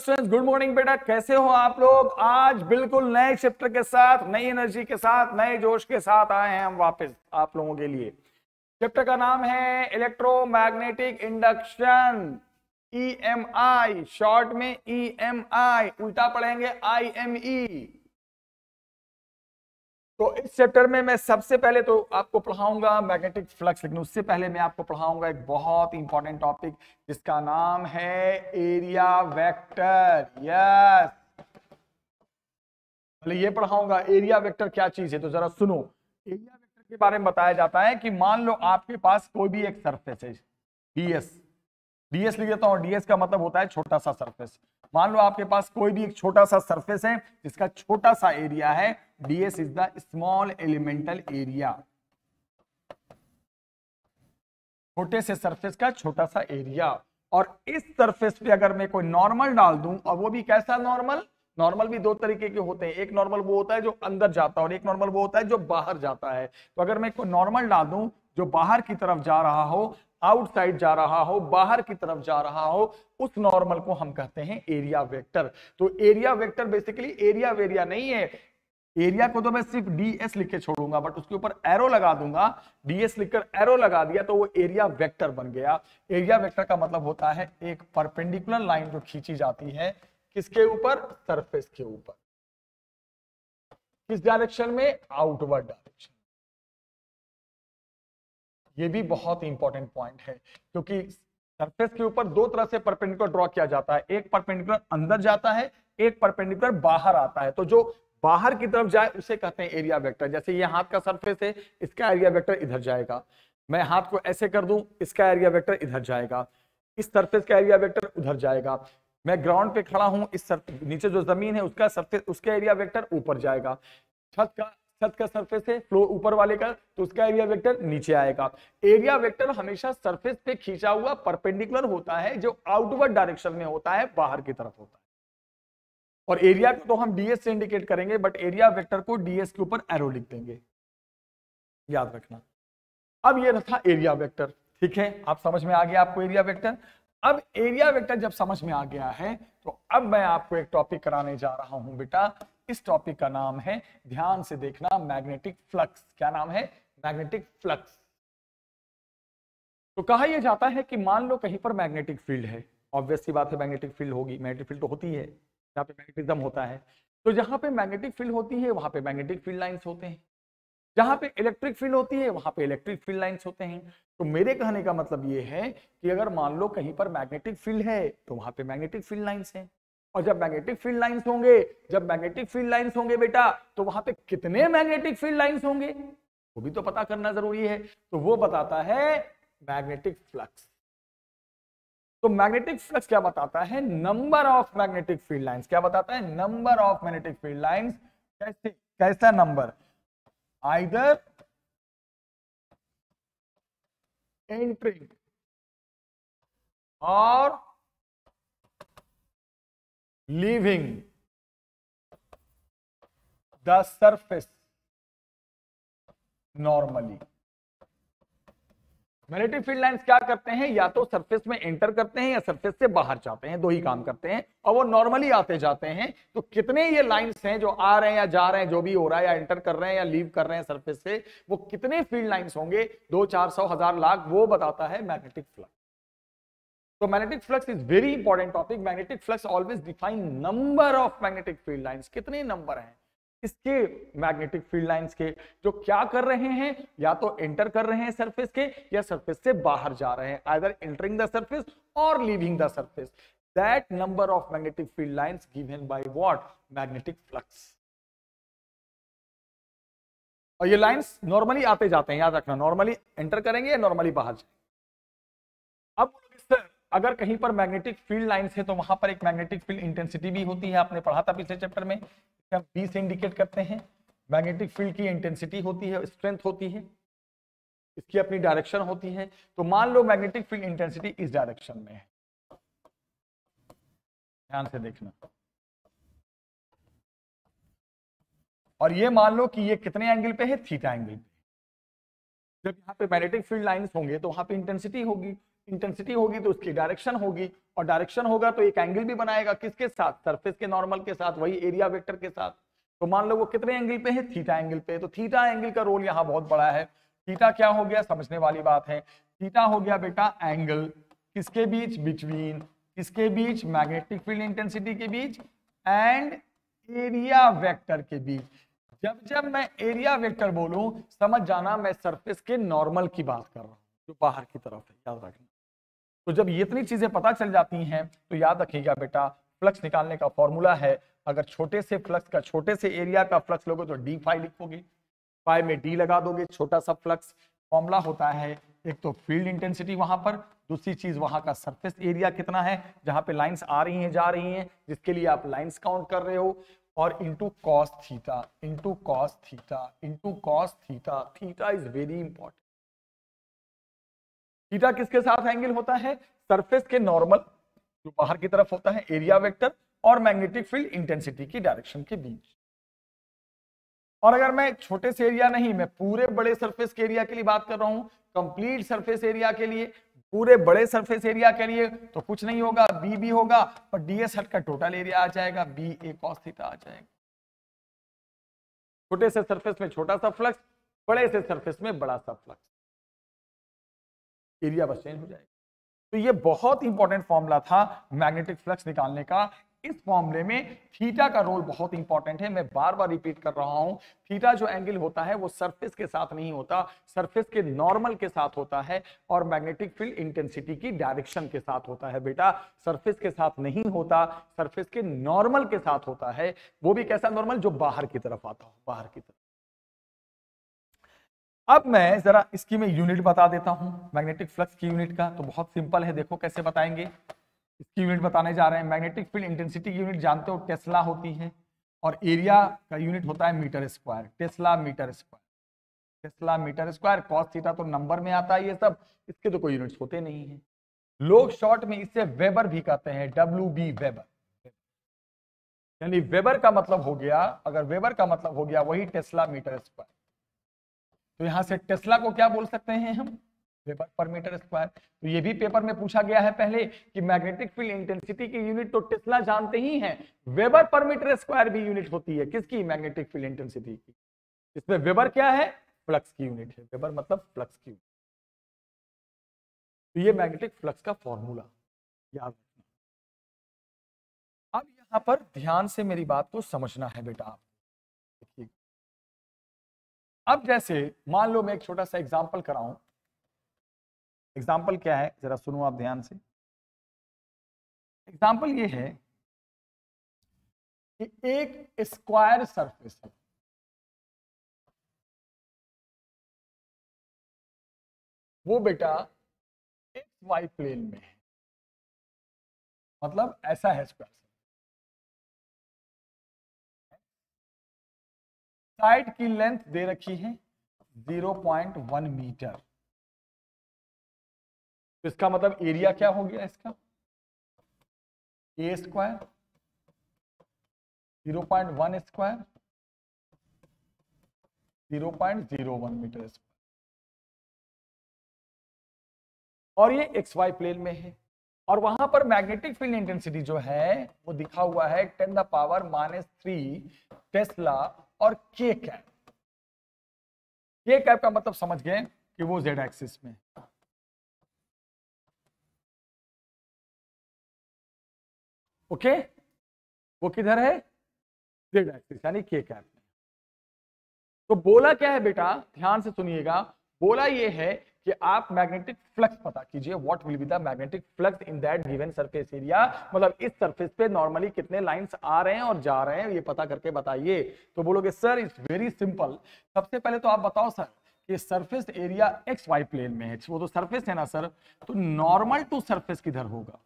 Students good morning बेटा कैसे हो आप लोग आज बिल्कुल नए चैप्टर के साथ नई एनर्जी के साथ नए जोश के साथ आए हैं हम वापस आप लोगों के लिए चैप्टर का नाम है इलेक्ट्रोमैग्नेटिक इंडक्शन ईएमआई शॉर्ट में ईएमआई e उल्टा पढ़ेंगे आईएमई तो इस चैप्टर में मैं सबसे पहले तो आपको पढ़ाऊंगा मैग्नेटिक फ्लक्स लेकिन उससे पहले मैं आपको पढ़ाऊंगा एक बहुत इंपॉर्टेंट टॉपिक जिसका नाम है एरिया वेक्टर यस पहले ये पढ़ाऊंगा एरिया वेक्टर क्या चीज है तो जरा सुनो एरिया वेक्टर के बारे में बताया जाता है कि मान लो आपके पास कोई भी एक सर्फेस है डीएस डीएस लिख देता हूँ डीएस का मतलब होता है छोटा सा सर्फेस मान लो आपके पास कोई भी एक छोटा सा सरफेस है जिसका छोटा सा एरिया है DS is the small elemental area छोटे से सरफेस का छोटा सा एरिया और इस सरफेस पे अगर मैं कोई नॉर्मल डाल दूं और वो भी कैसा नॉर्मल नॉर्मल भी दो तरीके के होते हैं एक नॉर्मल वो होता है जो अंदर जाता है और एक नॉर्मल वो होता है जो बाहर जाता है तो अगर मैं कोई नॉर्मल डाल दूं जो बाहर की तरफ जा रहा हो आउटसाइड जा रहा हो बाहर की तरफ जा रहा हो उस नॉर्मल को हम कहते हैं एरिया वेक्टर तो एरिया वेक्टर बेसिकली एरिया वेरिया नहीं है एरिया को तो मैं सिर्फ डीएस लिख के छोड़ूंगा बट उसके ऊपर एरो लगा दूंगा डीएस लिखकर एरो लगा दिया तो वो एरिया वेक्टर बन गया एरिया वेक्टर का मतलब होता है एक परपेंडिकुलर लाइन जो खींची जाती है किसके ऊपर सरफेस के ऊपर किस डायरेक्शन में आउटवर्ड डायरेक्शन ये भी बहुत इंपॉर्टेंट पॉइंट है क्योंकि सरफेस के ऊपर दो तरह से परपेंडिकुलर ड्रॉ किया जाता है एक परपेंडिकुलर अंदर जाता है एक परपेंडिकुलर बाहर आता है तो जो बाहर की तरफ जाए उसे कहते हैं एरिया वेक्टर जैसे ये हाथ का सरफेस है इसका एरिया वेक्टर इधर जाएगा मैं हाथ को ऐसे कर दूं इसका एरिया वेक्टर इधर जाएगा इस सरफेस का एरिया वेक्टर उधर जाएगा मैं ग्राउंड पे खड़ा हूं इस सर नीचे जो जमीन है उसका सरफेस उसका एरिया वेक्टर ऊपर जाएगा छत का छत का सरफेस है फ्लोर ऊपर वाले का तो उसका एरिया वेक्टर नीचे आएगा एरिया वेक्टर हमेशा सरफेस पे खींचा हुआ परपेंडिकुलर होता है जो आउटवर्ड डायरेक्शन में होता है बाहर की तरफ होता है और एरिया को तो हम डीएस से इंडिकेट करेंगे बट एरिया वेक्टर को डीएस के ऊपर एरो लिख देंगे याद रखना अब ये था एरिया वेक्टर ठीक है आप समझ में आ गया आपको एरिया वेक्टर अब एरिया वेक्टर जब समझ में आ गया है तो अब मैं आपको एक टॉपिक कराने जा रहा हूं बेटा इस टॉपिक का नाम है ध्यान से देखना मैग्नेटिक फ्लक्स क्या नाम है मैग्नेटिक फ्लक्स तो कहा यह जाता है कि मान लो कहीं पर मैग्नेटिक फील्ड है ऑब्वियस सी बात है मैग्नेटिक फील्ड होगी मैग्नेटिक फील्ड तो होती है जहां पे मैग्नेटिज्म होता है तो जहां पे मैग्नेटिक फील्ड होती है वहां पे मैग्नेटिक फील्ड लाइंस होते हैं जहां पे इलेक्ट्रिक फील्ड होती है वहां पे इलेक्ट्रिक फील्ड लाइंस होते हैं तो मेरे कहने का मतलब ये है कि अगर मान लो कहीं पर मैग्नेटिक फील्ड है तो वहां पे मैग्नेटिक फील्ड लाइंस हैं और जब मैग्नेटिक फील्ड लाइंस होंगे जब मैग्नेटिक फील्ड लाइंस होंगे बेटा तो वहां पे कितने मैग्नेटिक फील्ड लाइंस होंगे वो भी तो पता करना जरूरी है तो वो बताता है मैग्नेटिक फ्लक्स तो मैग्नेटिक फ्लक्स क्या बताता है number of magnetic field lines क्या बताता है number of magnetic field lines कैसे कैसा नंबर आइदर एंट्री और leaving the surface normally magnetic field lines क्या करते हैं या तो सरफेस में एंटर करते हैं या सरफेस से बाहर जाते हैं दो ही काम करते हैं और वो नॉर्मली आते जाते हैं तो कितने ये लाइंस हैं जो आ रहे हैं या जा रहे हैं जो भी हो रहा है या एंटर कर रहे हैं या लीव कर रहे हैं सरफेस से वो कितने फील्ड लाइंस होंगे दो चार सौ हजार लाख वो बताता है magnetic flux So magnetic flux is very important topic. Magnetic flux always define number of magnetic field lines. कितने number हैं इसके मैग्नेटिक फील्ड लाइंस के जो क्या कर रहे हैं या तो एंटर कर रहे हैं सरफेस के या सरफेस से बाहर जा रहे हैं आइदर एंटरिंग द सरफेस और leaving the surface that number of magnetic field lines given by what magnetic flux और ये लाइंस नॉर्मली आते जाते हैं याद रखना नॉर्मली एंटर करेंगे या नॉर्मली बाहर जाएंगे अगर कहीं पर मैग्नेटिक फील्ड लाइन है तो वहां पर एक मैग्नेटिक फील्ड इंटेंसिटी भी होती है आपने पढ़ा था पिछले चैप्टर में हम बी से इंडिकेट करते हैं मैग्नेटिक फील्ड की इंटेंसिटी होती है स्ट्रेंथ होती है इसकी अपनी डायरेक्शन होती है तो मान लो मैग्नेटिक फील्ड इंटेंसिटी इस डायरेक्शन में है ध्यान से देखना और ये मान लो कि ये कितने एंगल पे है थीटा एंगल पे जब यहाँ पे मैग्नेटिक फील्ड लाइंस होंगे तो वहां पे इंटेंसिटी होगी इंटेंसिटी होगी तो उसकी डायरेक्शन होगी और डायरेक्शन होगा तो एक एंगल भी बनाएगा किसके साथ सरफेस के नॉर्मल के साथ वही एरिया वेक्टर के साथ तो मान लो वो कितने एंगल पे है थीटा एंगल पे तो थीटा एंगल का रोल यहाँ बहुत बड़ा है थीटा क्या हो गया समझने वाली बात है थीटा हो गया बेटा एंगल किसके बीच बिटवीन किसके बीच मैग्नेटिक फील्ड इंटेंसिटी के बीच एंड एरिया वेक्टर के बीच जब जब मैं एरिया वेक्टर बोलूं समझ जाना मैं सरफेस के नॉर्मल की बात कर रहा हूं जो बाहर की तरफ है याद रखना तो जब ये इतनी चीजें पता चल जाती हैं तो याद रखिएगा बेटा फ्लक्स निकालने का फॉर्मूला है अगर छोटे से फ्लक्स का छोटे से एरिया का फ्लक्स लोगे तो डी फाइव लिखोगे फाइव में डी लगा दोगे छोटा सा फ्लक्स फॉर्मूला होता है एक तो फील्ड इंटेंसिटी वहां पर दूसरी चीज वहां का सरफेस एरिया कितना है जहां पे लाइंस आ रही हैं जा रही हैं जिसके लिए आप लाइंस काउंट कर रहे हो और into cos theta into cos theta into cos theta theta is very important theta किसके साथ एंगल होता है सरफेस के नॉर्मल जो बाहर की तरफ होता है एरिया वेक्टर और मैग्नेटिक फील्ड इंटेंसिटी की डायरेक्शन के बीच और अगर मैं छोटे से एरिया नहीं मैं पूरे बड़े सरफेस के एरिया के लिए बात कर रहा हूं कंप्लीट सरफेस एरिया के लिए पूरे बड़े सरफेस एरिया के लिए तो कुछ नहीं होगा बी बी होगा पर डीएस हट का टोटल एरिया आ जाएगा बी ए कॉस थीटा आ जाएगा छोटे से सरफेस में छोटा सा फ्लक्स बड़े से सरफेस में बड़ा सा फ्लक्स एरिया बस चेंज हो जाएगा तो ये बहुत इंपॉर्टेंट फॉर्मूला था मैग्नेटिक फ्लक्स निकालने का इस फॉर्मूले में थीटा का रोल बहुत इंपॉर्टेंट है मैं बार बार रिपीट कर रहा हूं थीटा जो एंगल होता है वो सरफेस के साथ नहीं होता सरफेस के नॉर्मल के साथ होता है और मैग्नेटिक फील्ड इंटेंसिटी की डायरेक्शन के साथ होता है बेटा सरफेस के साथ नहीं होता सरफेस के नॉर्मल के साथ होता है वो भी कैसा नॉर्मल जो बाहर की तरफ आता हो बाहर की तरफ अब मैं जरा इसकी मैं यूनिट बता देता हूं मैग्नेटिक फ्लक्स की यूनिट का तो बहुत सिंपल है देखो कैसे बताएंगे इसकी यूनिट बताने जा रहे हैं मैग्नेटिक फील्ड इंटेंसिटी की यूनिट जानते हो टेस्ला होती है और एरिया का यूनिट होता है metre square tesla metre square tesla metre square cos theta तो नंबर में आता है ये सब इसके तो कोई यूनिट होते नहीं है लोग शॉर्ट में इसे वेबर भी कहते हैं डब्ल्यू बी वेबर यानी वेबर का मतलब हो गया अगर वेबर का मतलब हो गया वही टेस्ला मीटर स्क्वायर तो यहां से टेस्ला को क्या बोल सकते हैं हम वेबर पर मीटर स्क्वायर तो ये भी पेपर में पूछा गया है पहले कि मैग्नेटिक फील्ड इंटेंसिटी की यूनिट तो टेस्ला जानते ही हैं वेबर पर मीटर स्क्वायर भी यूनिट होती है किसकी मैग्नेटिक फील्ड इंटेंसिटी की इसमें वेबर क्या है फ्लक्स की यूनिट है वेबर मतलब फ्लक्स की यूनिट तो ये मैग्नेटिक फ्लक्स का फॉर्मूला याद रखना अब यहां पर ध्यान से मेरी बात को समझना है बेटा आप अब जैसे मान लो मैं एक छोटा सा एग्जाम्पल कराऊं एग्जाम्पल क्या है जरा सुनो आप ध्यान से एग्जाम्पल ये है कि एक स्क्वायर सरफेस है वो बेटा एक्स वाई प्लेन में है मतलब ऐसा है स्क्वायर साइड की लेंथ दे रखी है 0.1 मीटर तो इसका मतलब एरिया क्या हो गया इसका A square zero point one square zero point zero one metre square और ये एक्स वाई प्लेन में है और वहां पर मैग्नेटिक फील्ड इंटेंसिटी जो है वो दिखा हुआ है ten the power minus three tesla और के कैप के कैप का मतलब समझ गए कि वो जेड एक्सिस में ओके okay? वो किधर है जेड एक्सिस यानी के कैप में तो बोला क्या है बेटा ध्यान से सुनिएगा बोला ये है कि आप मैग्नेटिक फ्लक्स पता कीजिए what will be the magnetic flux in that given surface area मतलब इस सरफेस पे नॉर्मली कितने लाइंस आ रहे हैं और जा रहे हैं ये पता करके बताइए तो बोलोगे सर इट्स वेरी सिंपल सबसे पहले तो आप बताओ सर कि surface area X Y plane में है वो तो सरफेस है ना सर तो नॉर्मल टू सरफेस किधर होगा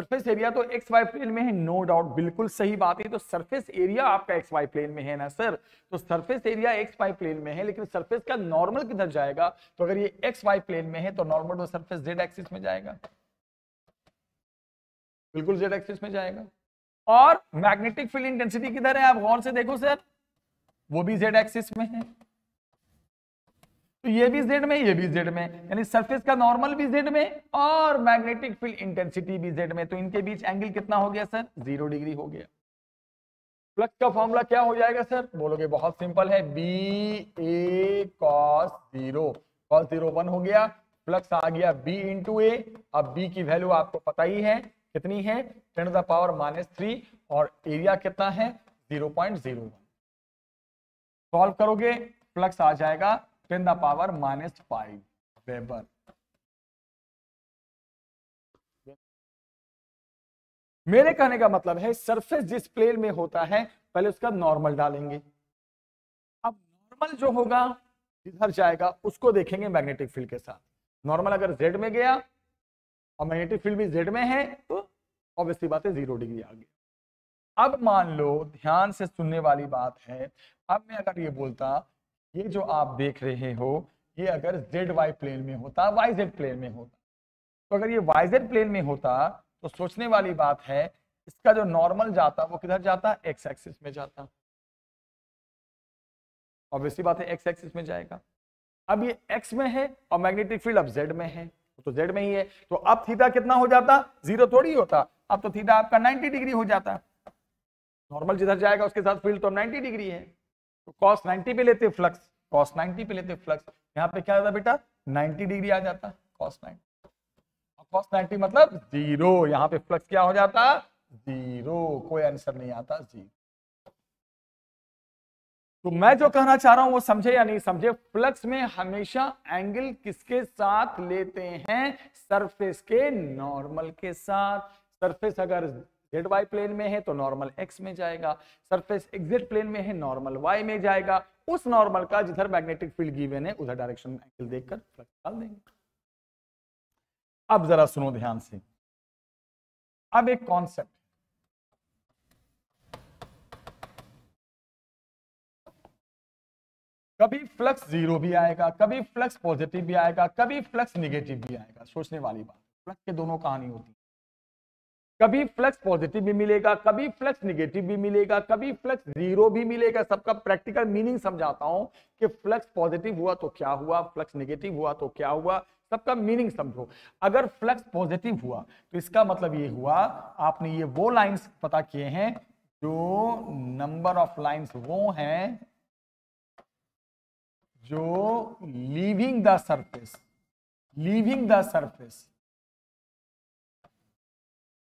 सरफेस एरिया तो एक्स वाई प्लेन में है नो डाउट बिल्कुल सही बात है तो सरफेस एरिया आपका एक्स वाई प्लेन में है ना सर तो surface area X Y plane में है लेकिन सरफेस का नॉर्मल किधर जाएगा तो अगर ये एक्स वाई प्लेन में है तो नॉर्मल तो सरफेस जेड एक्सिस में जाएगा बिल्कुल जेड एक्सिस में जाएगा और मैग्नेटिक फील्ड इंटेंसिटी किधर है आप गौर से देखो सर वो भी जेड एक्सिस में है तो ये भी जेड में ये भी जेड में यानी सरफेस का नॉर्मल भी जेड में और मैग्नेटिक फील्ड इंटेंसिटी भी जेड में तो इनके बीच एंगल कितना हो गया सर जीरो डिग्री हो गया फ्लक्स का फॉर्मूला क्या हो जाएगा सर बोलोगे बहुत सिंपल है B A cos zero cos zero one हो गया फ्लक्स आ गया बी इंटू ए अब बी की वैल्यू आपको पता ही है कितनी है ten the power minus three और एरिया कितना है zero point zero one solve करोगे फ्लक्स आ जाएगा ten the power minus five weber मेरे कहने का मतलब है सरफेस जिस प्लेन में होता है पहले उसका नॉर्मल डालेंगे अब नॉर्मल जो होगा जिधर जाएगा उसको देखेंगे मैग्नेटिक फील्ड के साथ नॉर्मल अगर जेड में गया और मैग्नेटिक फील्ड भी जेड में है तो ऑब्वियसली बात है जीरो डिग्री आ गया अब मान लो ध्यान से सुनने वाली बात है अब मैं अगर ये बोलता ये जो आप देख रहे हो ये अगर जेड वाई प्लेन में होता वाई जेड प्लेन में होता तो अगर ये वाई जेड प्लेन में होता तो सोचने वाली बात है इसका जो नॉर्मल जाता वो किधर जाता एक्स एक्सिस में जाता ऑब्वियसली बात है एक्स एक्सिस में जाएगा अब ये एक्स में है और मैग्नेटिक फील्ड अब जेड में है तो जेड में ही है तो अब थीटा कितना हो जाता जीरो थोड़ी होता अब तो थीटा आपका 90 डिग्री हो जाता नॉर्मल जिधर जाएगा उसके साथ फील्ड तो 90 डिग्री है तो कॉस 90 पे लेते फ्लक्स कॉस 90 पे लेते फ्लक्स यहाँ पे क्या आता बेटा 90 डिग्री आ जाता कॉस 90 cos 90 मतलब जीरो यहाँ पे फ्लक्स क्या हो जाता जीरो कोई आंसर नहीं आता जीरो तो मैं जो कहना चाह रहा हूं वो समझे या नहीं समझे फ्लक्स में हमेशा एंगल किसके साथ लेते हैं सरफेस के नॉर्मल के साथ सरफेस अगर जेड वाई प्लेन में है तो नॉर्मल एक्स में जाएगा सरफेस एग्जिट प्लेन में है नॉर्मल वाई में जाएगा उस नॉर्मल का जिधर मैग्नेटिक फील्ड गिवन है उधर डायरेक्शन एंगल देखकर फ्लक्स निकाल देंगे अब जरा सुनो ध्यान से अब एक कॉन्सेप्ट कभी फ्लक्स जीरो भी आएगा कभी फ्लक्स पॉजिटिव भी आएगा कभी फ्लक्स निगेटिव भी आएगा सोचने वाली बात फ्लक्स के दोनों कहानी होती कभी फ्लक्स पॉजिटिव भी मिलेगा कभी फ्लक्स निगेटिव भी मिलेगा कभी फ्लक्स जीरो भी मिलेगा सबका प्रैक्टिकल मीनिंग समझाता हूं कि फ्लक्स पॉजिटिव हुआ तो क्या हुआ फ्लक्स निगेटिव हुआ तो क्या हुआ सबका मीनिंग समझो अगर फ्लक्स पॉजिटिव हुआ तो इसका मतलब ये हुआ आपने ये वो लाइंस पता किए हैं जो नंबर ऑफ लाइंस वो हैं जो leaving the surface leaving the surface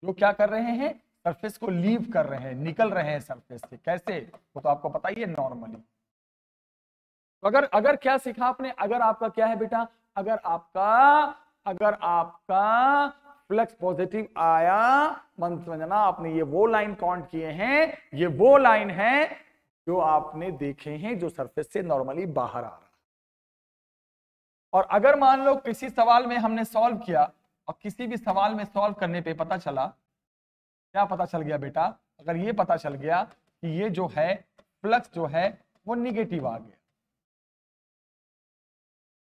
जो क्या कर रहे हैं सरफेस को लीव कर रहे हैं निकल रहे हैं सरफेस से कैसे वो तो आपको पता ही है नॉर्मली तो अगर अगर क्या सीखा आपने अगर आपका क्या है बेटा अगर आपका अगर आपका फ्लक्स पॉजिटिव आया मन समझना आपने ये वो लाइन काउंट किए हैं ये वो लाइन है जो आपने देखे हैं जो सरफेस से नॉर्मली बाहर आ रहा और अगर मान लो किसी सवाल में हमने सॉल्व किया और किसी भी सवाल में सॉल्व करने पे पता चला क्या पता चल गया बेटा अगर ये पता चल गया कि ये जो है फ्लक्स जो है वो निगेटिव आ गया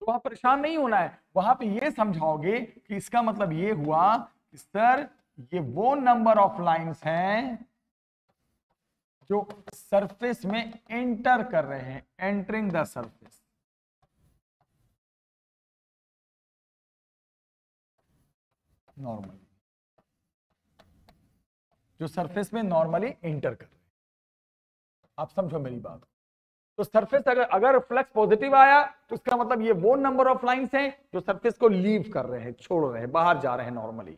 तो वहां परेशान नहीं होना है वहां पे ये समझाओगे कि इसका मतलब ये हुआ कि सर ये वो नंबर ऑफ लाइंस हैं जो सरफेस में एंटर कर रहे हैं एंटरिंग द सरफेस नॉर्मली जो सरफेस में नॉर्मली इंटर कर रहे आप समझो मेरी बात तो सरफेस अगर अगर फ्लक्स पॉजिटिव आया तो इसका मतलब ये वो नंबर ऑफ लाइंस हैं जो सरफेस को लीव कर रहे हैं छोड़ रहे हैं बाहर जा रहे हैं नॉर्मली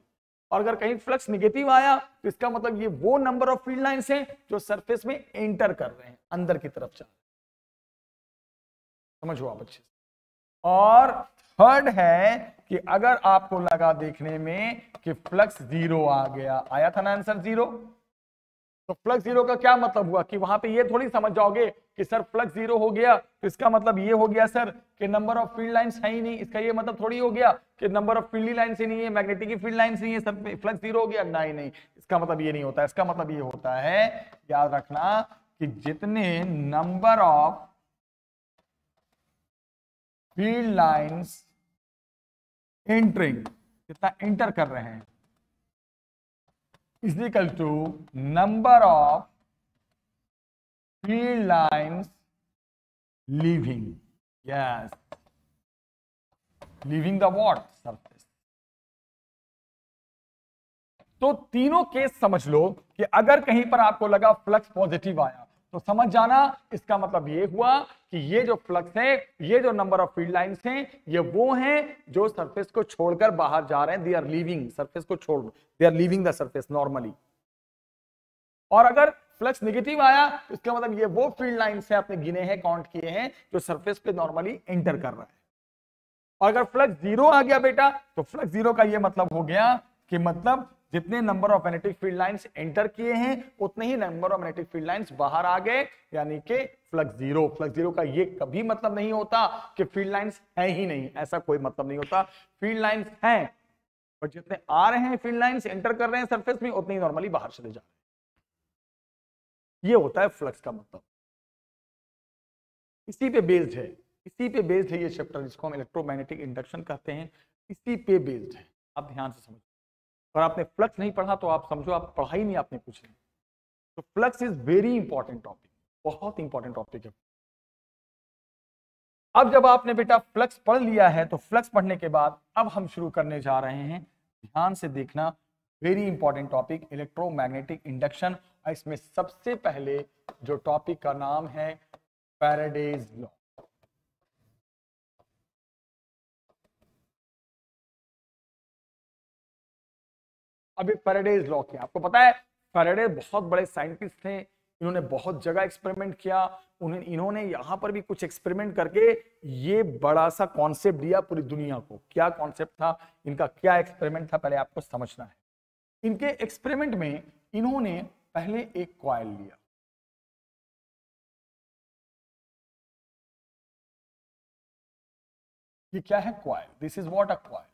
और अगर कहीं फ्लक्स निगेटिव आया तो इसका मतलब ये वो नंबर ऑफ फील्ड लाइंस हैं जो सरफेस में एंटर कर रहे हैं अंदर की तरफ जा रहे समझो आप अच्छे से और थर्ड है कि अगर आपको लगा देखने में कि फ्लक्स जीरो आ गया आया था ना आंसर जीरो तो फ्लक्स जीरो का क्या मतलब हुआ कि वहां पे ये थोड़ी समझ जाओगे कि सर फ्लक्स जीरो हो गया तो इसका मतलब ये हो गया सर कि नंबर ऑफ फील्ड लाइंस है ही नहीं इसका ये मतलब थोड़ी हो गया कि नंबर ऑफ फील्ड लाइन ही नहीं है मैग्नेटिक फील्ड लाइन नहीं है सर फ्लक्स जीरो हो गया ना ही नहीं इसका मतलब ये नहीं होता इसका मतलब ये होता है याद रखना कि जितने number of field lines entering कितना एंटर कर रहे हैं is equal to number of field lines leaving yes leaving the what surface तो तीनों केस समझ लो कि अगर कहीं पर आपको लगा फ्लक्स पॉजिटिव आया तो समझ जाना इसका मतलब ये हुआ कि ये जो फ्लक्स है ये जो नंबर ऑफ फील्ड लाइन है ये वो हैं जो सरफेस को छोड़कर बाहर जा रहे हैं दे आर लीविंग सर्फेस को छोड़ दे are leaving the surface normally और अगर फ्लक्स निगेटिव आया तो इसका मतलब ये वो फील्ड लाइन है आपने गिने हैं काउंट किए हैं जो सर्फेस पे नॉर्मली एंटर कर रहा है और अगर फ्लक्स जीरो आ गया बेटा तो फ्लक्स जीरो का ये मतलब हो गया कि मतलब जितने number of magnetic field lines enter किए हैं उतने ही number of magnetic field lines बाहर आ गए यानी कि फ्लक्स जीरो फ्लक्स जीरो का ये कभी मतलब नहीं होता कि फील्ड लाइंस है ही नहीं ऐसा कोई मतलब नहीं होता फील्ड लाइंस है और जितने आ रहे हैं फील्ड लाइंस एंटर कर रहे हैं सरफेस में उतने ही नॉर्मली बाहर चले जा रहे हैं ये होता है फ्लक्स का मतलब इसी पे बेस्ड है इसी पे बेस्ड है ये चैप्टर जिसको हम इलेक्ट्रोमैग्नेटिक इंडक्शन कहते हैं इसी पे बेस्ड है आप ध्यान से समझ और आपने फ्लक्स नहीं पढ़ा तो आप समझो आप पढ़ाई नहीं आपने कुछ नहीं तो flux is very important topic बहुत इंपॉर्टेंट टॉपिक है अब जब आपने बेटा फ्लक्स पढ़ लिया है तो फ्लक्स पढ़ने के बाद अब हम शुरू करने जा रहे हैं ध्यान से देखना very important topic electromagnetic induction इसमें सबसे पहले जो टॉपिक का नाम है पैराडेज लॉ अभी फेरेडेज लॉ किया आपको पता है फेरेडे बहुत बड़े साइंटिस्ट थे इन्होंने बहुत जगह एक्सपेरिमेंट किया उन्हें इन्होंने यहां पर भी कुछ एक्सपेरिमेंट करके ये बड़ा सा कॉन्सेप्ट दिया पूरी दुनिया को क्या कॉन्सेप्ट था इनका क्या एक्सपेरिमेंट था पहले आपको समझना है इनके एक्सपेरिमेंट में इन्होंने पहले एक कॉयल लिया ये क्या है coil this is what a coil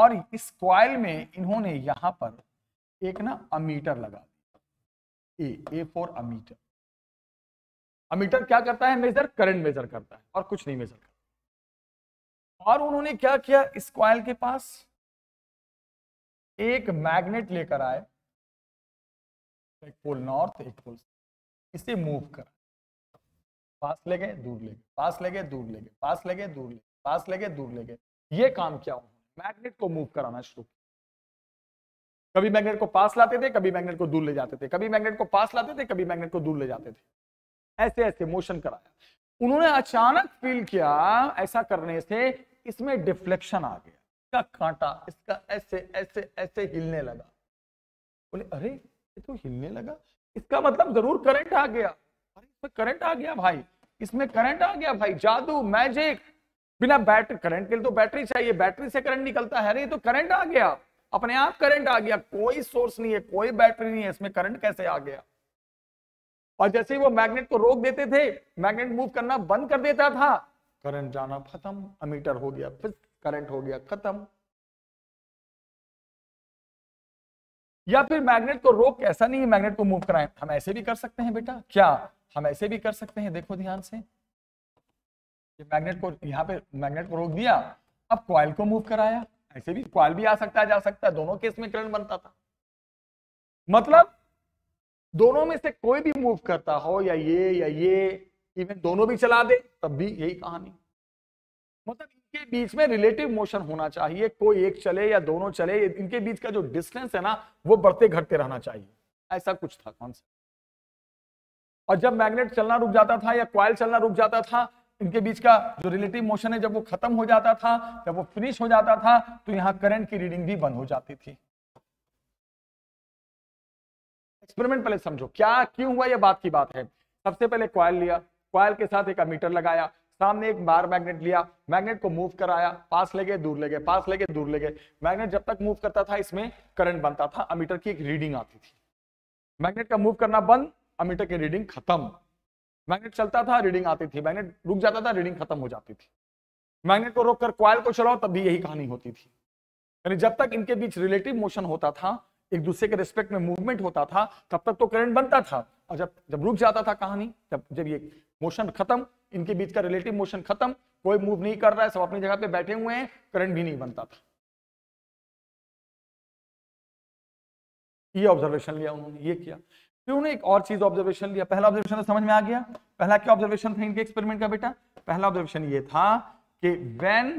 और इस क्वाइल में इन्होंने यहां पर एक ना अमीटर लगा दिया ए ए अमीटर अमीटर क्या करता है मेजर करंट मेजर करता है और कुछ नहीं मेजर करता और उन्होंने क्या किया इस क्वाइल के पास एक मैग्नेट लेकर आए एक पोल नॉर्थ एक पोल इसे मूव कर पास ले गए दूर ले गए पास ले गए दूर ले गए पास ले गए दूर ले गए पास ले गए दूर ले गए ये काम क्या हुआ मैग्नेट को मूव कराना शुरू कभी मैग्नेट को पास लाते थे कभी मैग्नेट को दूर ले जाते थे कभी मैग्नेट को पास लाते थे कभी मैग्नेट को दूर ले जाते थे ऐसे ऐसे मोशन कराया उन्होंने अचानक फील किया ऐसा करने से इसमें डिफ्लेक्शन आ गया इसका कांटा इसका ऐसे ऐसे ऐसे हिलने लगा बोले अरे ये तो हिलने लगा इसका मतलब जरूर करंट आ गया अरे इसमें करंट आ गया भाई इसमें करंट आ गया भाई जादू मैजिक बिना बैटरी करंट के लिए तो बैटरी चाहिए बैटरी से करंट निकलता है नहीं तो करंट आ गया अपने आप करंट आ गया कोई सोर्स नहीं है कोई बैटरी नहीं है इसमें करंट कैसे आ गया और जैसे ही वो मैग्नेट को रोक देते थे मैग्नेट मूव करना बंद कर देता था करंट जाना खत्म अमीटर हो गया फिर करंट हो गया खत्म या फिर मैग्नेट को रोक ऐसा नहीं है मैग्नेट को मूव कराए हम ऐसे भी कर सकते हैं बेटा क्या हम ऐसे भी कर सकते हैं देखो ध्यान से ये मैग्नेट को यहाँ पे मैग्नेट को रोक दिया अब क्वाइल को मूव कराया ऐसे भी क्वाइल भी आ सकता है जा सकता है दोनों केस में करंट बनता था मतलब दोनों में से कोई भी मूव करता हो या ये या ये इवन दोनों भी चला दे तब भी यही कहानी मतलब इनके बीच में रिलेटिव मोशन होना चाहिए कोई एक चले या दोनों चले इनके बीच का जो डिस्टेंस है ना वो बढ़ते घटते रहना चाहिए ऐसा कुछ था कौन सा और जब मैग्नेट चलना रुक जाता था या क्वाइल चलना रुक जाता था इनके बीच का जो रिलेटिव मोशन है जब वो खत्म हो जाता था जब वो फिनिश हो जाता था तो यहाँ करंट की रीडिंग भी बंद हो जाती थी एक्सपेरिमेंट पहले समझो क्या क्यों हुआ ये बात की बात है सबसे पहले क्वाइल लिया क्वाइल के साथ एक अमीटर लगाया सामने एक बार मैग्नेट लिया मैग्नेट को मूव कराया पास ले गए दूर ले गए पास ले गए दूर ले गए मैग्नेट जब तक मूव करता था इसमें करंट बनता था अमीटर की एक रीडिंग आती थी मैग्नेट का मूव करना बंद अमीटर की रीडिंग खत्म मैग्नेट चलता था रीडिंग आती थी मैग्नेट रुक जाता था रीडिंग खत्म हो जाती थी मैग्नेट को रोक कर क्वाइल को चलाओ तब भी यही कहानी होती थी यानी जब तक इनके बीच रिलेटिव मोशन होता था एक दूसरे के रिस्पेक्ट में मूवमेंट होता था तब तक तो करंट बनता था और जब जब रुक जाता था कहानी जब जब ये मोशन खत्म इनके बीच का रिलेटिव मोशन खत्म कोई मूव नहीं कर रहा है सब अपनी जगह पे बैठे हुए हैं करंट भी नहीं बनता था ये ऑब्जर्वेशन लिया उन्होंने ये किया फिर उन्होंने एक और चीज ऑब्जर्वेशन लिया पहला ऑब्जर्वेशन तो समझ में आ गया पहला क्या ऑब्जर्वेशन था इनके एक्सपेरिमेंट का बेटा पहला ऑब्जर्वेशन ये था कि व्हेन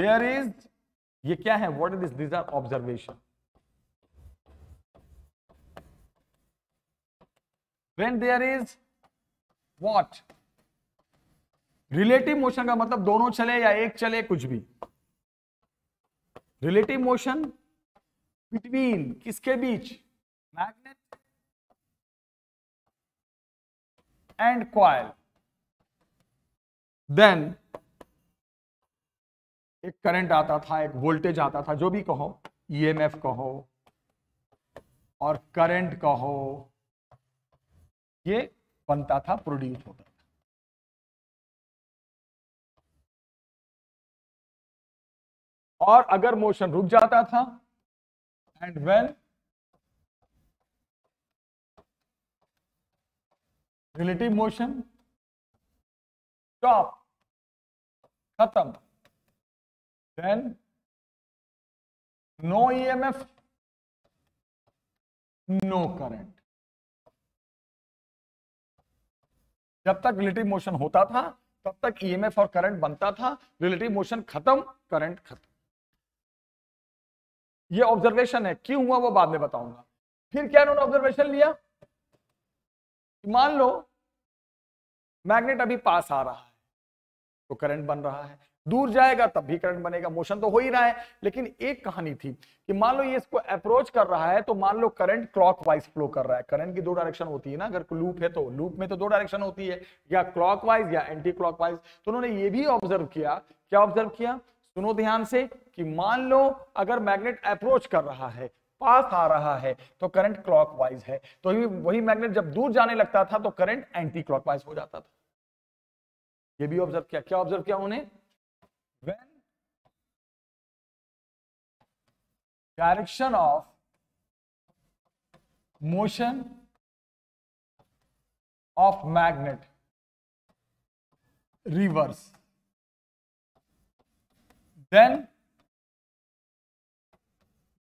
देयर इज ये क्या है what is this this are observation when there is what relative motion का मतलब दोनों चले या एक चले कुछ भी रिलेटिव मोशन बिटवीन किसके बीच मैग्नेट एंड क्वाइल देन एक करंट आता था एक वोल्टेज आता था जो भी कहो ईएमएफ e कहो और करंट कहो ये बनता था प्रोड्यूस होता था और अगर मोशन रुक जाता था and when relative motion stop khatam then no emf no current जब तक रिलेटिव मोशन होता था तब तक ईएमएफ और करंट बनता था रिलेटिव मोशन खत्म करंट खत्म ये ऑब्जर्वेशन है क्यों हुआ वो बाद में बताऊंगा फिर क्या उन्होंने ऑब्जर्वेशन लिया मान लो मैग्नेट अभी पास आ रहा है तो करंट बन रहा है दूर जाएगा तब भी करंट बनेगा मोशन तो हो ही रहा है लेकिन एक कहानी थी कि मान लो ये इसको अप्रोच कर रहा है तो मान लो करंट क्लॉकवाइज फ्लो कर रहा है करंट की दो डायरेक्शन होती है ना अगर लूप है तो लूप में तो दो डायरेक्शन होती है या क्लॉकवाइज या एंटी क्लॉकवाइज तो उन्होंने ये भी ऑब्जर्व किया क्या ऑब्जर्व किया सुनो ध्यान से कि मान लो अगर मैग्नेट अप्रोच कर रहा है पास आ रहा है तो करंट क्लॉकवाइज है तो वही मैग्नेट जब दूर जाने लगता था तो करंट एंटी क्लॉकवाइज हो जाता था ये भी ऑब्जर्व किया क्या ऑब्जर्व किया उन्होंने when direction of motion of magnet reverse then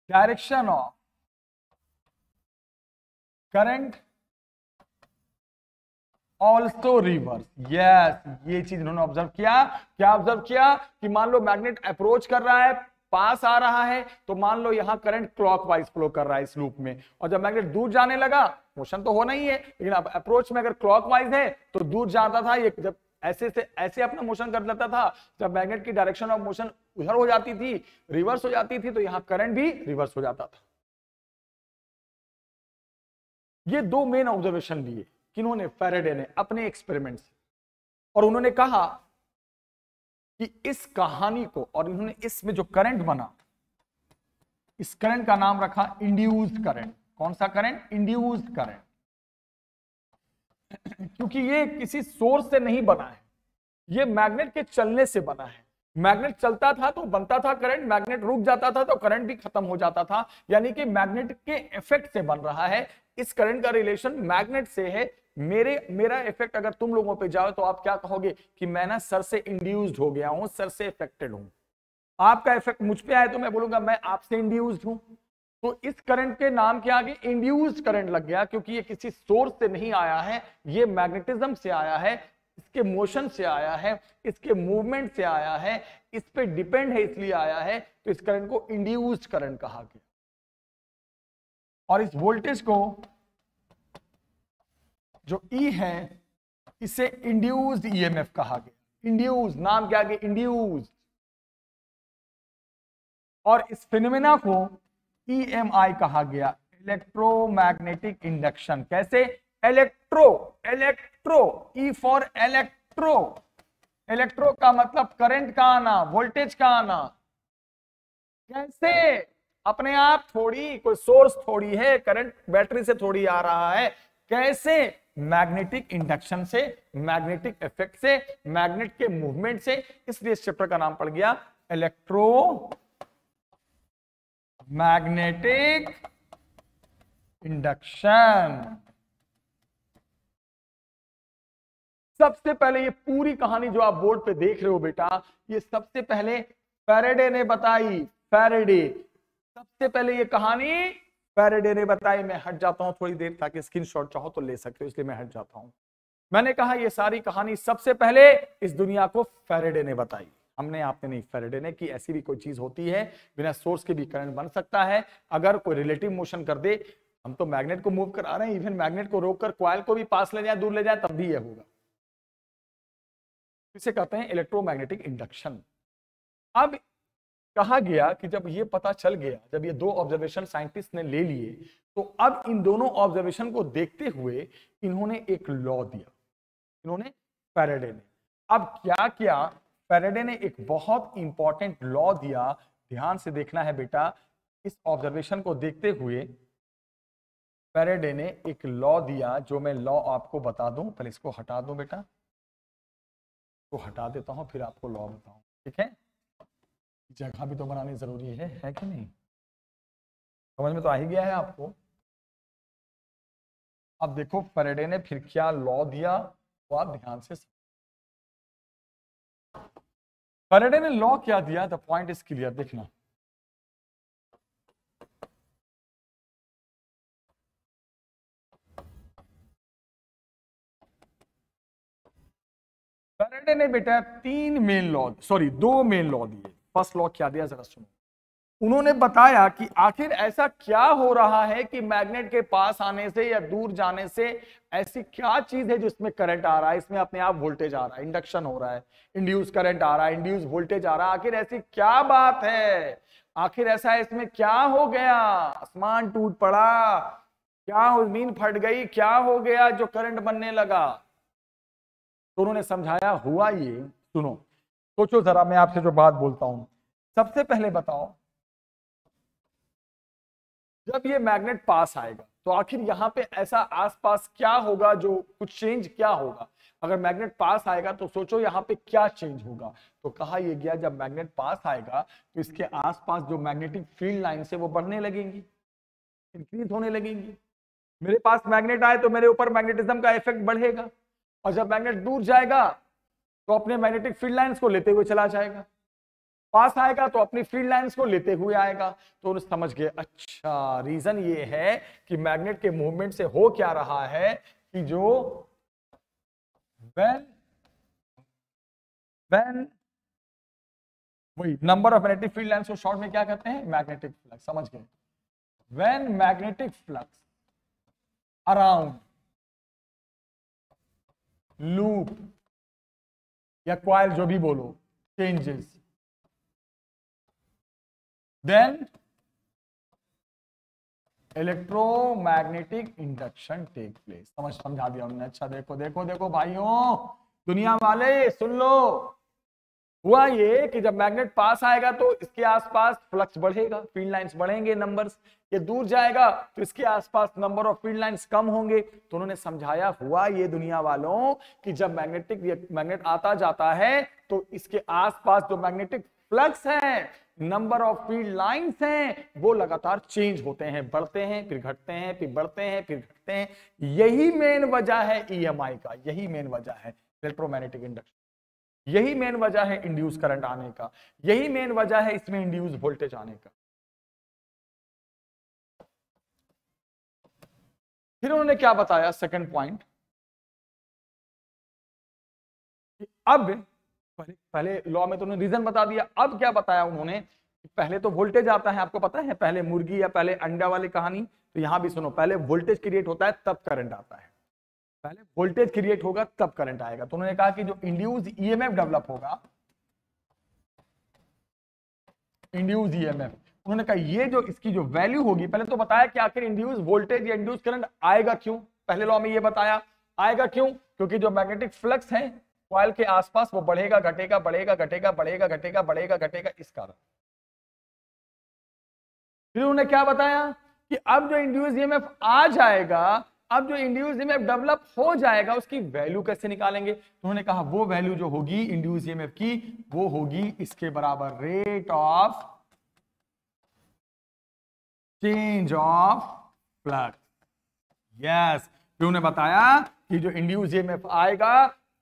direction of current also reverse yes ये चीज इन्होंने ऑब्जर्व किया क्या ऑब्जर्व किया कि मान लो मैग्नेट अप्रोच कर रहा है पास आ रहा है तो मान लो यहां करंट क्लॉकवाइज फ्लो कर रहा है इस लूप में और जब मैग्नेट दूर जाने लगा मोशन तो होना ही है लेकिन अब अप्रोच में अगर क्लॉकवाइज है तो दूर जाता था ये जब ऐसे से ऐसे अपना मोशन कर लेता था जब मैग्नेट की डायरेक्शन ऑफ मोशन उधर हो जाती थी रिवर्स हो जाती थी तो यहां करंट भी रिवर्स हो जाता था ये दो मेन ऑब्जर्वेशन लिए किन्होंने फेरेडे ने अपने एक्सपेरिमेंट से और उन्होंने कहा कि इस कहानी को और इन्होंने इसमें जो करंट बना इस करंट का नाम रखा इंड्यूस्ड करंट कौन सा करंट इंड्यूस्ड करंट क्योंकि ये किसी सोर्स से नहीं बना है ये मैग्नेट के चलने से बना है मैग्नेट चलता था तो बनता था करंट मैग्नेट रुक जाता था तो करंट भी खत्म हो जाता था यानी कि मैग्नेट के इफेक्ट से बन रहा है इस करंट का रिलेशन मैग्नेट से है मेरे मेरा इफेक्ट अगर तुम लोगों पे जाओ तो आप क्या कहोगे कि मैं ना सर से इंड्यूस्ड हो गया हूं सर से इफेक्टेड हूं आपका इफेक्ट मुझ पर आए तो मैं बोलूंगा मैं आपसे इंड्यूस्ड हूं तो इस करंट के नाम के आगे इंड्यूस्ड करंट लग गया क्योंकि ये किसी सोर्स से नहीं आया है ये मैग्नेटिज्म से आया है इसके मोशन से आया है इसके मूवमेंट से आया है इस पे डिपेंड है इसलिए आया है तो इस करंट को इंड्यूस करंट कहा गया और इस वोल्टेज को जो ई e है इसे इंड्यूस्ड ईएमएफ e कहा गया इंड्यूज नाम क्या गया इंड्यूज और इस फिनोमेना को ईएमआई e कहा गया इलेक्ट्रोमैग्नेटिक इंडक्शन कैसे electro electro E for electro electro का मतलब करंट का आना वोल्टेज का आना कैसे अपने आप थोड़ी कोई सोर्स थोड़ी है करंट बैटरी से थोड़ी आ रहा है कैसे मैग्नेटिक इंडक्शन से मैग्नेटिक इफेक्ट से मैग्नेट के मूवमेंट से इसलिए इस चैप्टर का नाम पड़ गया इलेक्ट्रो मैग्नेटिक इंडक्शन सबसे पहले ये पूरी कहानी जो आप बोर्ड पे देख रहे हो बेटा ये सबसे पहले फेरेडे ने बताई फेरेडे सबसे पहले ये कहानी फेरेडे ने बताई मैं हट जाता हूं थोड़ी देर ताकि स्क्रीन शॉट चाहो तो ले सकते हो इसलिए मैं हट जाता हूं मैंने कहा ये सारी कहानी सबसे पहले इस दुनिया को फेरेडे ने बताई हमने आपने नहीं फेरेडे ने कि ऐसी भी कोई चीज होती है बिना सोर्स के भी करंट बन सकता है अगर कोई रिलेटिव मोशन कर दे हम तो मैग्नेट को मूव करा रहे हैं इवन मैग्नेट को रोककर क्वाइल को भी पास ले जाए दूर ले जाए तब भी यह होगा इसे कहते हैं इलेक्ट्रोमैग्नेटिक इंडक्शन अब कहा गया कि जब ये पता चल गया जब ये दो ऑब्जर्वेशन साइंटिस्ट ने ले लिए तो अब इन दोनों ऑब्जर्वेशन को देखते हुए इन्होंने एक लॉ दिया इन्होंने फैराडे ने अब क्या किया फैराडे ने एक बहुत इंपॉर्टेंट लॉ दिया ध्यान से देखना है बेटा इस ऑब्जर्वेशन को देखते हुए फैराडे ने एक लॉ दिया जो मैं लॉ आपको बता दूं पहले इसको हटा दूं बेटा को हटा देता हूँ फिर आपको लॉ बताऊ ठीक है जगह भी तो बनानी जरूरी है है कि नहीं समझ में तो आ ही गया है आपको अब देखो फरेडे ने फिर क्या लॉ दिया वो आप ध्यान से फरेडे ने लॉ क्या दिया द पॉइंट इज क्लियर देखना बेटे ने बेटा तीन मेन लॉ सॉरी दो मेन लॉ दिए फर्स्ट लॉ क्या दिया जरा सुनो उन्होंने बताया कि आखिर ऐसा क्या हो रहा है कि मैग्नेट के पास आने से या दूर जाने से ऐसी क्या चीज है जिसमें करंट आ रहा है इसमें अपने आप वोल्टेज आ रहा है इंडक्शन हो रहा है इंड्यूस करंट आ रहा है इंड्यूस वोल्टेज आ रहा है आखिर ऐसी क्या बात है आखिर ऐसा है इसमें क्या हो गया आसमान टूट पड़ा क्या जमीन फट गई क्या हो गया जो करंट बनने लगा तो उन्होंने समझाया हुआ ये सुनो सोचो जरा मैं आपसे जो बात बोलता हूं सबसे पहले बताओ जब ये मैग्नेट पास आएगा तो आखिर यहां पे ऐसा आसपास क्या होगा जो कुछ चेंज क्या होगा अगर मैग्नेट पास आएगा तो सोचो यहाँ पे क्या चेंज होगा तो कहा यह गया जब मैग्नेट पास आएगा तो इसके आसपास जो मैग्नेटिक फील्ड लाइन है वो बढ़ने लगेंगी इंक्रीज होने लगेंगी मेरे पास मैग्नेट आए तो मेरे ऊपर मैग्नेटिज्म का इफेक्ट बढ़ेगा और जब मैग्नेट दूर जाएगा तो अपने मैग्नेटिक फील्ड लाइंस को लेते हुए चला जाएगा पास आएगा तो अपनी फील्ड लाइंस को लेते हुए आएगा तो उन्हें समझ गए अच्छा रीजन ये है कि मैग्नेट के मूवमेंट से हो क्या रहा है कि जो वेन वेन वही number of magnetic field lines को शॉर्ट में क्या कहते हैं मैग्नेटिक फ्लक्स समझ गए when magnetic flux around loop या क्वाइल जो भी बोलो changes then electromagnetic induction take place समझ समझा दिया हमने अच्छा देखो देखो देखो भाइयों दुनिया वाले सुन लो हुआ ये कि जब मैग्नेट पास आएगा तो इसके आसपास फ्लक्स बढ़ेगा फील्ड लाइंस बढ़ेंगे नंबर्स ये दूर जाएगा तो इसके आसपास नंबर ऑफ फील्ड लाइंस कम होंगे तो उन्होंने समझाया हुआ ये दुनिया वालों कि जब मैग्नेटिक मैग्नेट आता जाता है तो इसके आसपास जो मैग्नेटिक फ्लक्स है नंबर ऑफ फील्ड लाइंस हैं वो लगातार चेंज होते हैं बढ़ते हैं फिर घटते हैं फिर बढ़ते हैं फिर घटते हैं यही मेन वजह है ईएमआई e का यही मेन वजह है इलेक्ट्रोमैग्नेटिक इंडक्शन यही मेन वजह है इंड्यूस करंट आने का यही मेन वजह है इसमें इंड्यूस वोल्टेज आने का फिर उन्होंने क्या बताया सेकंड पॉइंट अब पहले, लॉ में तो उन्होंने रीजन बता दिया अब क्या बताया उन्होंने पहले तो वोल्टेज आता है आपको पता है पहले मुर्गी या पहले अंडा वाली कहानी तो यहां भी सुनो पहले वोल्टेज क्रिएट होता है तब करंट आता है पहले वोल्टेज क्रिएट होगा तब करंट आएगा तो उन्होंने कहा कि जो इंड्यूज ईएमएफ डेवलप होगा इंड्यूज ईएमएफ उन्होंने कहा ये जो इसकी जो वैल्यू होगी पहले तो बताया कि आखिर इंड्यूज वोल्टेज या इंड्यूज करंट आएगा क्यों पहले लॉ में ये बताया आएगा क्यों क्योंकि जो मैग्नेटिक फ्लक्स है कॉयल के आसपास वो बढ़ेगा घटेगा बढ़ेगा घटेगा बढ़ेगा घटेगा बढ़ेगा घटेगा इस कारण फिर उन्होंने क्या बताया कि अब जो इंड्यूज ईएमएफ आ जाएगा अब जो इंड्यूस ईएमएफ डेवलप हो जाएगा उसकी वैल्यू कैसे निकालेंगे उन्होंने कहा वो वैल्यू जो होगी इंड्यूस ईएमएफ की वो होगी इसके बराबर rate of change of flux yes फिर बताया कि जो इंड्यूस ईएमएफ आएगा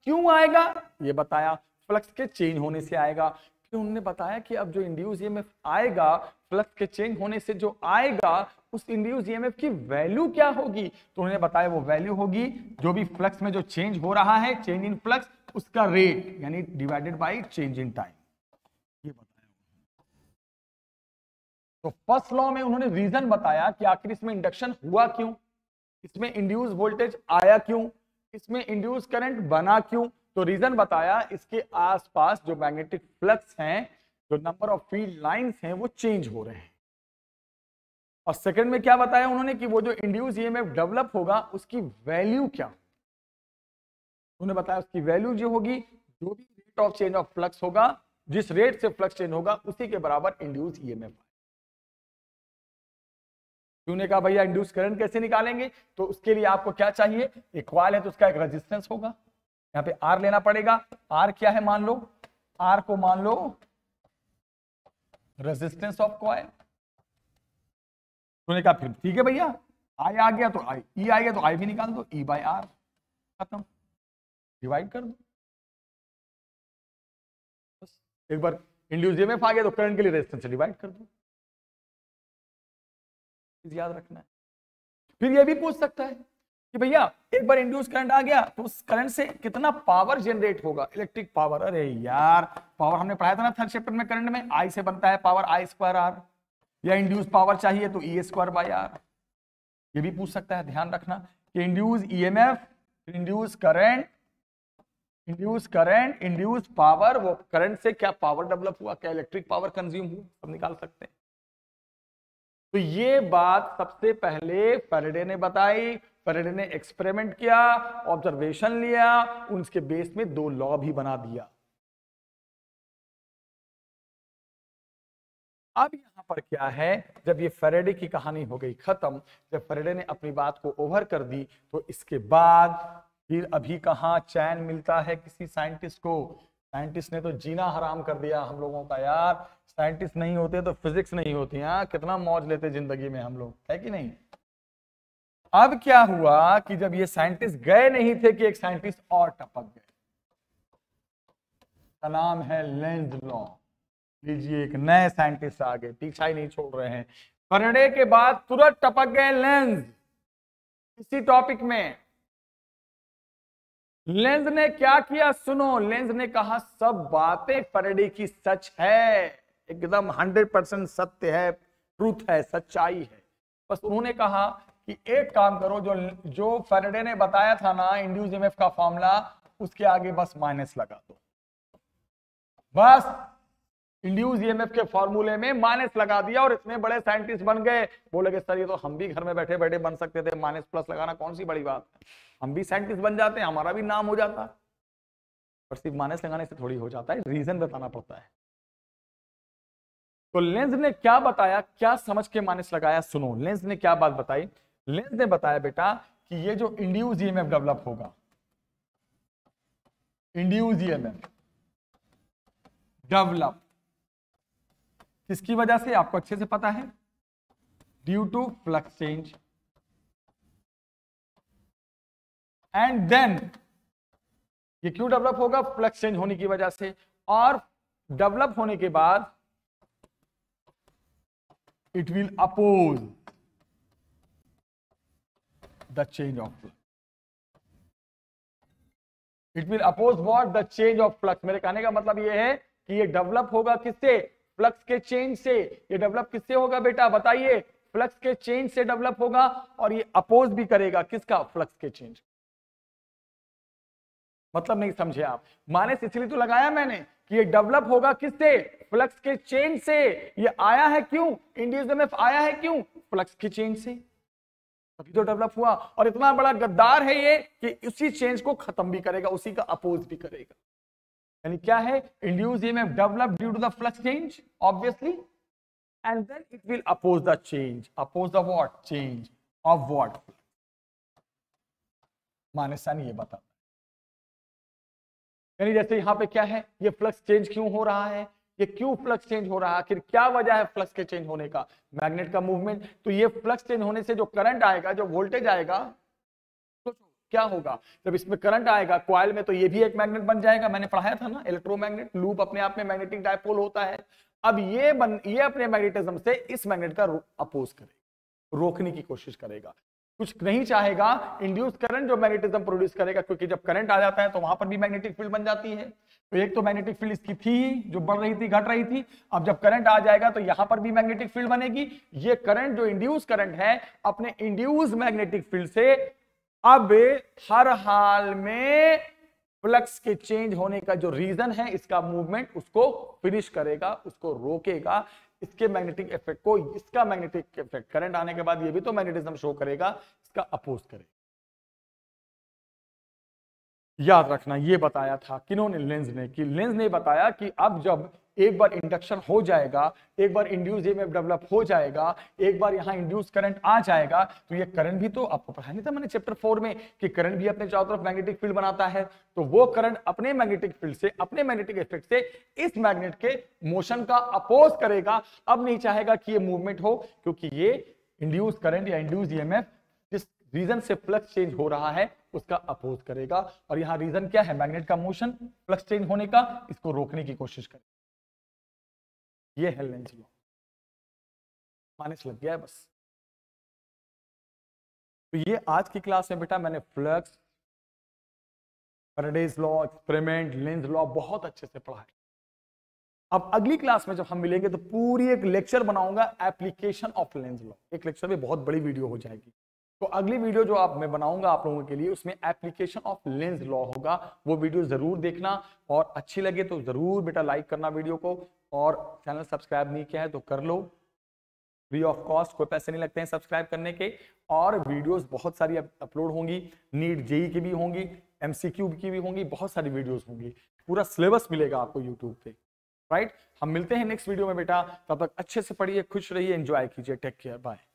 क्यों आएगा ये बताया फ्लक्स के चेंज होने से आएगा पे उन्होंने बताया कि अब जो इंड्यूस ईएमएफ e आएगा फ्लक्स के चेंज होने से जो आएगा उस इंड्यूस ईएमएफ e की वैल्यू क्या होगी तो उन्होंने बताया वो वैल्यू होगी जो भी फ्लक्स में जो चेंज हो रहा है चेंज इन फ्लक्स उसका रेट यानी divided by change in time तो फर्स्ट लॉ में उन्होंने रीजन बताया कि आखिर इसमें इंडक्शन हुआ क्यों इसमें इंड्यूस वोल्टेज आया क्यों इसमें इंड्यूस करंट बना क्यों तो रीजन बताया इसके आसपास जो मैग्नेटिक फ्लक्स हैं जो नंबर ऑफ फील्ड लाइंस हैं वो चेंज हो रहे हैं और सेकंड में क्या बताया उन्होंने कि वो जो इंड्यूस ईएमएफ डेवलप होगा उसकी वैल्यू क्या उन्होंने बताया उसकी वैल्यू जो होगी जो भी rate of change of flux होगा जिस रेट से फ्लक्स चेंज होगा उसी के बराबर इंड्यूस ईएमएफ ने कहा भैया इंड्यूस करंट कैसे निकालेंगे तो उसके लिए आपको क्या चाहिए इक्वाल है तो उसका एक रेजिस्टेंस होगा यहां पे आर लेना पड़ेगा आर क्या है मान लो आर को मान लो रेजिस्टेंस ऑफ क्वाइल सुने का फिर ठीक है भैया आई आ गया तो आई ई e आ गया तो आई भी निकाल दो ई बाई आर खत्म डिवाइड कर दो एक बार इंडिविजुअल आ गया तो करंट के लिए रेजिस्टेंस से डिवाइड कर दो याद रखना है फिर ये भी पूछ सकता है कि भैया एक बार इंड्यूस करंट आ गया तो उस करंट से कितना पावर जनरेट होगा इलेक्ट्रिक पावर अरे यार पावर हमने पढ़ाया था ना थर्ड चैप्टर में करंट में आई से बनता है पावर आई स्क्वायर आर या इंड्यूस पावर चाहिए तो ई स्क्वायर बाई आर ये भी पूछ सकता है ध्यान रखना कि induce E M F induce current induce current induce power वो करंट से क्या पावर डेवलप हुआ क्या इलेक्ट्रिक पावर कंज्यूम हुआ सब निकाल सकते हैं तो ये बात सबसे पहले फरडे ने बताई फरेडे ने एक्सपेरिमेंट किया ऑब्जर्वेशन लिया उसके बेस में दो लॉ भी बना दिया अब यहाँ पर क्या है जब ये फेरेडे की कहानी हो गई खत्म जब फेरेडे ने अपनी बात को ओवर कर दी तो इसके बाद फिर अभी कहा चैन मिलता है किसी साइंटिस्ट को साइंटिस्ट ने तो जीना हराम कर दिया हम लोगों का यार साइंटिस्ट नहीं होते तो फिजिक्स नहीं होती यहाँ कितना मौज लेते जिंदगी में हम लोग है कि नहीं अब क्या हुआ कि जब ये साइंटिस्ट गए नहीं थे कि एक साइंटिस्ट और टपक गए नाम है लेंज लॉ लीजिए एक नए साइंटिस्ट आ गए पीछा ही नहीं छोड़ रहे हैं फरडे के बाद तुरंत टपक गए लेंज इसी टॉपिक में लेंज ने क्या किया सुनो लेंज ने कहा सब बातें फरडे की सच है एकदम हंड्रेड परसेंट सत्य है ट्रूथ है सच्चाई है बस उन्होंने कहा कि एक काम करो जो जो फरडे ने बताया था ना इंड्यूज एमएफ का फॉर्मूला उसके आगे बस माइनस लगा दो बस इंड्यूज ईएमएफ के फॉर्मूले में माइनस लगा दिया और इतने बड़े साइंटिस्ट बन गए बोले कि सर ये तो हम भी घर में बैठे बैठे बन सकते थे माइनस प्लस लगाना कौन सी बड़ी बात है हम भी साइंटिस्ट बन जाते हैं हमारा भी नाम हो जाता पर सिर्फ माइनस लगाने से थोड़ी हो जाता है रीजन बताना पड़ता है तो लेंस ने क्या बताया क्या समझ के माइनस लगाया सुनो लेंस ने क्या बात बताई लेंस ने बताया बेटा कि ये जो इंड्यूज ईएमएफ e डेवलप होगा इंड्यूज ईएमएफ e डेवलप किसकी वजह से आपको अच्छे से पता है due to flux change and then ये क्यों डेवलप होगा फ्लक्स चेंज होने की वजह से और डेवलप होने के बाद it will oppose the change of flux. It will oppose what the change of flux. मेरे कहने का मतलब ये है कि ये develop होगा किससे Flux के change से ये develop किससे होगा बेटा बताइए Flux के change से develop होगा और ये oppose भी करेगा किसका Flux के change. मतलब नहीं समझे आप माने इसलिए तो लगाया मैंने कि ये डेवलप होगा किससे फ्लक्स के चेंज से ये आया है क्यों इंडियज आया है क्यों फ्लक्स के चेंज से तभी तो डेवलप हुआ और इतना बड़ा गद्दार है ये कि उसी चेंज को खत्म भी करेगा उसी का अपोज भी करेगा यानी क्या है induce EMF develop due to the flux change obviously and then it will oppose the change oppose the what change of what मानेसन ये बता यानी जैसे यहां पे क्या है ये फ्लक्स चेंज क्यों हो रहा है ये क्यों फ्लक्स चेंज हो रहा है आखिर क्या वजह है फ्लक्स के चेंज होने का मैग्नेट का मूवमेंट तो ये फ्लक्स चेंज होने से जो करंट आएगा जो वोल्टेज आएगा तो क्या होगा जब इसमें करंट आएगा क्वाइल में तो ये भी एक मैग्नेट बन जाएगा मैंने पढ़ाया था ना इलेक्ट्रोमैग्नेट लूप अपने आप में मैग्नेटिक डायपोल होता है अब ये बन ये अपने मैग्नेटिज्म से इस मैग्नेट का अपोज करेगा रोकने की कोशिश करेगा कुछ नहीं चाहेगा इंड्यूस करंट जो मैग्नेटिज्म प्रोड्यूस करेगा क्योंकि जब करंट आ जाता है तो वहां पर भी मैग्नेटिक फील्ड बन जाती है तो एक तो मैग्नेटिक फील्ड इसकी थी जो बढ़ रही थी घट रही थी अब जब करंट आ जाएगा तो यहां पर भी मैग्नेटिक फील्ड बनेगी ये करंट जो इंड्यूस करंट है अपने इंड्यूस मैग्नेटिक फील्ड से अब हर हाल में फ्लक्स के चेंज होने का जो रीजन है इसका मूवमेंट उसको फिनिश करेगा उसको रोकेगा इसके मैग्नेटिक इफेक्ट को इसका मैग्नेटिक इफेक्ट करंट आने के बाद ये भी तो मैग्नेटिज्म शो करेगा इसका अपोज करेगा याद रखना ये बताया था किन्होंने लेंस ने कि लेंस ने बताया कि अब जब एक बार इंडक्शन हो जाएगा एक बार इंड्यूस ईएमएफ डेवलप हो जाएगा एक बार यहाँ इंड्यूस करंट आ जाएगा तो ये करंट भी तो आपको पढ़ाया था मैंने चैप्टर फोर में कि करंट भी अपने चारों तरफ मैग्नेटिक फील्ड बनाता है तो वो करंट अपने मैग्नेटिक फील्ड से अपने मैग्नेटिक इफेक्ट से इस मैग्नेट के मोशन का अपोज करेगा अब नहीं चाहेगा कि ये मूवमेंट हो क्योंकि ये इंड्यूस करंट या इंड्यूस ईएमएफ e जिस रीजन से फ्लक्स चेंज हो रहा है उसका अपोज करेगा और यहाँ रीजन क्या है मैग्नेट का मोशन फ्लक्स चेंज होने का इसको रोकने की कोशिश करेगा ये है लेंस लो माइनस लग गया है बस तो ये आज की क्लास में बेटा मैंने flux Faraday's law experiment Lenz law बहुत अच्छे से पढ़ा है अब अगली क्लास में जब हम मिलेंगे तो पूरी एक लेक्चर बनाऊंगा एप्लीकेशन ऑफ लेंस लॉ एक लेक्चर में बहुत बड़ी वीडियो हो जाएगी तो अगली वीडियो जो आप मैं बनाऊंगा आप लोगों के लिए उसमें एप्लीकेशन ऑफ लेंस लॉ होगा वो वीडियो जरूर देखना और अच्छी लगे तो जरूर बेटा लाइक करना वीडियो को और चैनल सब्सक्राइब नहीं किया है तो कर लो फ्री ऑफ कॉस्ट कोई पैसे नहीं लगते हैं सब्सक्राइब करने के और वीडियोस बहुत सारी अपलोड होंगी नीट जेई की भी होंगी एमसीक्यू की भी होंगी बहुत सारी वीडियोस होंगी पूरा सिलेबस मिलेगा आपको यूट्यूब पे राइट हम मिलते हैं नेक्स्ट वीडियो में बेटा तब तक अच्छे से पढ़िए खुश रहिए एंजॉय कीजिए टेक केयर बाय